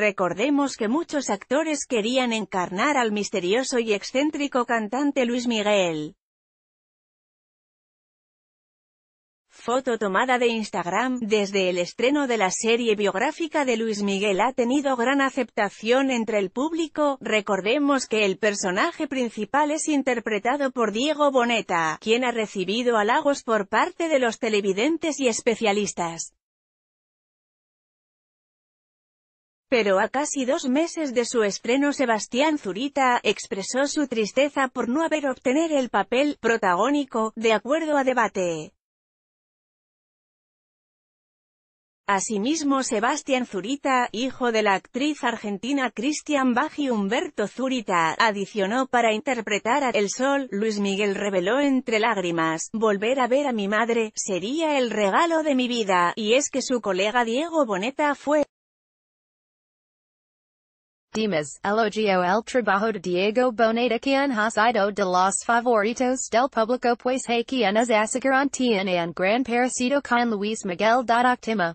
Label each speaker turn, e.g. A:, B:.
A: Recordemos que muchos actores querían encarnar al misterioso y excéntrico cantante Luis Miguel. Foto tomada de Instagram, desde el estreno de la serie biográfica de Luis Miguel ha tenido gran aceptación entre el público, recordemos que el personaje principal es interpretado por Diego Boneta, quien ha recibido halagos por parte de los televidentes y especialistas. Pero a casi dos meses de su estreno Sebastián Zurita expresó su tristeza por no haber obtener el papel protagónico, de acuerdo a debate. Asimismo Sebastián Zurita, hijo de la actriz argentina Cristian Baji Humberto Zurita, adicionó para interpretar a El Sol, Luis Miguel reveló entre lágrimas, volver a ver a mi madre, sería el regalo de mi vida, y es que su colega Diego
B: Boneta fue Dimas, elogio el trabajo de Diego Boneta quien ha sido de los favoritos del público pues hay quienes aseguran tienen gran parecido con Luis Miguel Octima.